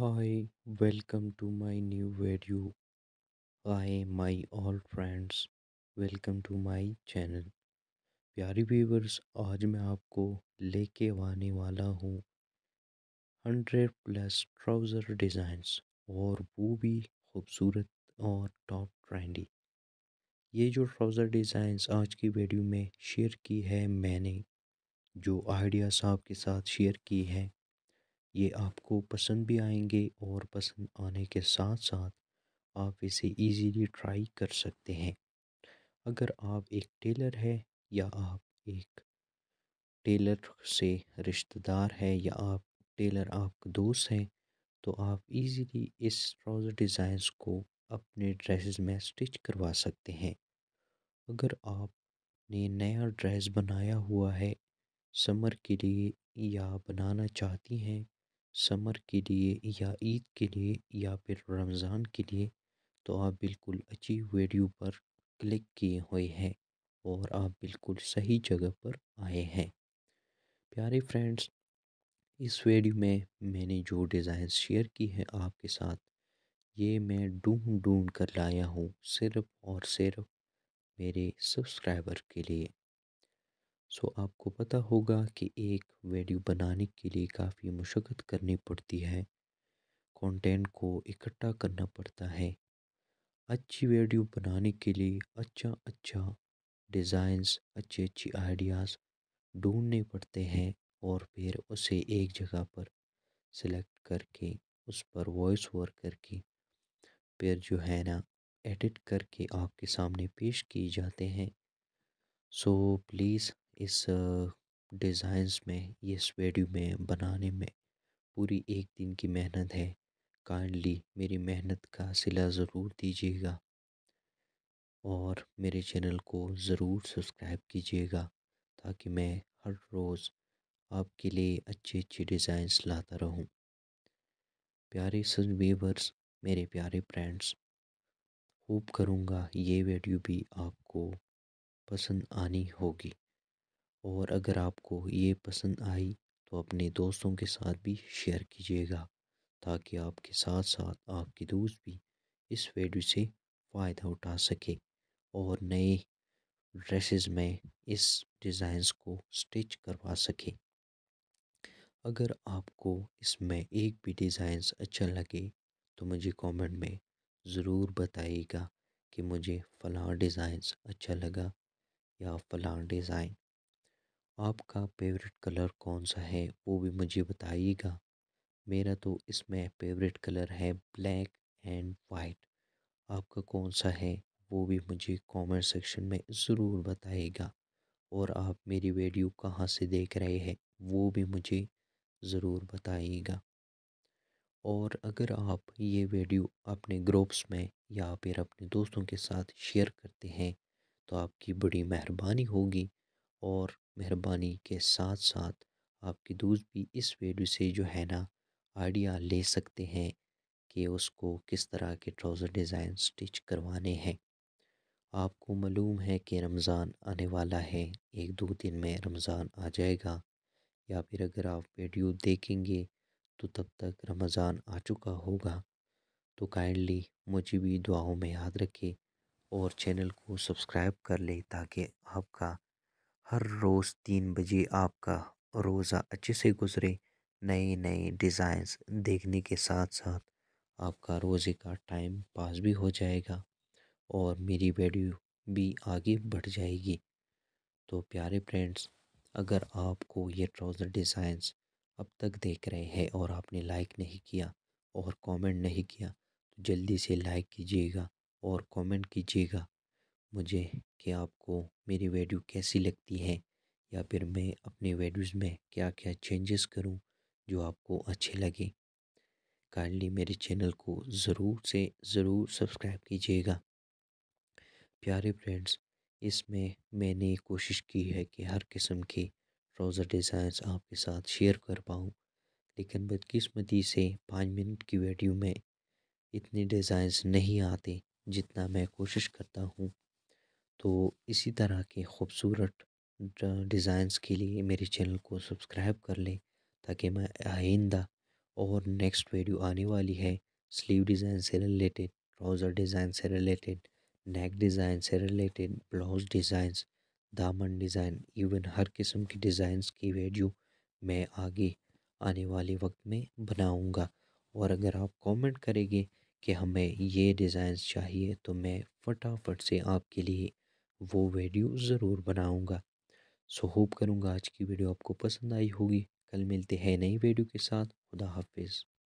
Hi, welcome to my new video. Hi, my all friends, welcome to my channel. प्यारी viewers आज मैं आपको लेके आने वाला हूँ हंड्रेड प्लस ट्राउज़र डिज़ाइंस और वो भी खूबसूरत और टॉप ट्रेंडी ये जो ट्राउज़र डिज़ाइंस आज की वीडियो में शेयर की है मैंने जो आइडियाज़ आपके साथ शेयर की हैं ये आपको पसंद भी आएंगे और पसंद आने के साथ साथ आप इसे इजीली ट्राई कर सकते हैं अगर आप एक टेलर है या आप एक टेलर से रिश्तेदार है या आप टेलर आपका दोस्त हैं तो आप इजीली इस ट्राउज़र डिज़ाइंस को अपने ड्रेसेस में स्टिच करवा सकते हैं अगर आपने नया ड्रेस बनाया हुआ है समर के लिए या बनाना चाहती हैं समर के लिए या ईद के लिए या फिर रमज़ान के लिए तो आप बिल्कुल अच्छी वीडियो पर क्लिक किए हुए हैं और आप बिल्कुल सही जगह पर आए हैं प्यारे फ्रेंड्स इस वीडियो में मैंने जो डिज़ाइन शेयर की है आपके साथ ये मैं ढूंढ ढूंढ कर लाया हूँ सिर्फ़ और सिर्फ मेरे सब्सक्राइबर के लिए सो आपको पता होगा कि एक वीडियो बनाने के लिए काफ़ी मशक्क़त करनी पड़ती है कंटेंट को इकट्ठा करना पड़ता है अच्छी वीडियो बनाने के लिए अच्छा अच्छा डिज़ाइंस अच्छे अच्छे आइडियाज़ ढूंढने पड़ते हैं और फिर उसे एक जगह पर सिलेक्ट करके उस पर वॉइस ओवर करके फिर जो है ना एडिट करके आपके सामने पेश किए जाते हैं सो प्लीज़ इस डिज़ाइंस में ये स्वेडियो में बनाने में पूरी एक दिन की मेहनत है काइंडली मेरी मेहनत का सिला ज़रूर दीजिएगा और मेरे चैनल को ज़रूर सब्सक्राइब कीजिएगा ताकि मैं हर रोज़ आपके लिए अच्छे अच्छे डिज़ाइंस लाता रहूं प्यारे सन वीवर्स मेरे प्यारे फ्रेंड्स होप करूँगा ये वीडियो भी आपको पसंद आनी होगी और अगर आपको ये पसंद आई तो अपने दोस्तों के साथ भी शेयर कीजिएगा ताकि आपके साथ साथ आपके दोस्त भी इस वीडियो से फ़ायदा उठा सके और नए ड्रेसेस में इस डिज़ाइंस को स्टिच करवा सके अगर आपको इसमें एक भी डिज़ाइंस अच्छा लगे तो मुझे कमेंट में ज़रूर बताइएगा कि मुझे फ़लाँ डिज़ाइंस अच्छा लगा या फ़लाँ डिज़ाइन आपका फेवरेट कलर कौन सा है वो भी मुझे बताइएगा मेरा तो इसमें फेवरेट कलर है ब्लैक एंड वाइट आपका कौन सा है वो भी मुझे कमेंट सेक्शन में ज़रूर बताइएगा और आप मेरी वीडियो कहाँ से देख रहे हैं वो भी मुझे ज़रूर बताइएगा और अगर आप ये वीडियो अपने ग्रुप्स में या फिर अपने दोस्तों के साथ शेयर करते हैं तो आपकी बड़ी मेहरबानी होगी और मेहरबानी के साथ साथ आपके दोस्त भी इस वीडियो से जो है ना आइडिया ले सकते हैं कि उसको किस तरह के ट्राउज़र डिज़ाइन स्टिच करवाने हैं आपको मालूम है कि रमज़ान आने वाला है एक दो दिन में रमज़ान आ जाएगा या फिर अगर आप वीडियो देखेंगे तो तब तक रमज़ान आ चुका होगा तो काइंडली मुझे भी दुआओं में याद रखें और चैनल को सब्सक्राइब कर लें ताकि आपका हर रोज़ तीन बजे आपका रोज़ा अच्छे से गुजरे नए नए डिज़ाइंस देखने के साथ साथ आपका रोज़े का टाइम पास भी हो जाएगा और मेरी वैल्यू भी आगे बढ़ जाएगी तो प्यारे फ्रेंड्स अगर आपको ये ट्राउज़र डिज़ाइंस अब तक देख रहे हैं और आपने लाइक नहीं किया और कमेंट नहीं किया तो जल्दी से लाइक कीजिएगा और कमेंट कीजिएगा मुझे कि आपको मेरी वीडियो कैसी लगती है या फिर मैं अपने वीडियोस में क्या क्या चेंजेस करूं जो आपको अच्छे लगे काइंडली मेरे चैनल को ज़रूर से ज़रूर सब्सक्राइब कीजिएगा प्यारे फ्रेंड्स इसमें मैंने कोशिश की है कि हर किस्म के ट्राउज़र डिज़ाइंस आपके साथ शेयर कर पाऊँ लेकिन बदकिस्मती से पाँच मिनट की वीडियो में इतने डिज़ाइंस नहीं आते जितना मैं कोशिश करता हूँ तो इसी तरह के ख़ूबसूरत डिज़ाइंस के लिए मेरे चैनल को सब्सक्राइब कर लें ताकि मैं आइंदा और नेक्स्ट वीडियो आने वाली है स्लीव डिज़ाइन से रिलेटेड ट्राउज़र डिज़ाइन से रिलेटेड नेक डिज़ाइन से रिलेटेड ब्लाउज डिज़ाइंस दामन डिज़ाइन इवन हर किस्म की डिज़ाइंस की वीडियो मैं आगे आने वाले वक्त में बनाऊंगा और अगर आप कमेंट करेंगे कि हमें ये डिज़ाइंस चाहिए तो मैं फटाफट से आपके लिए वो वीडियो ज़रूर बनाऊँगा सो होप करूँगा आज की वीडियो आपको पसंद आई होगी कल मिलते हैं नई वीडियो के साथ खुदा हाफिज़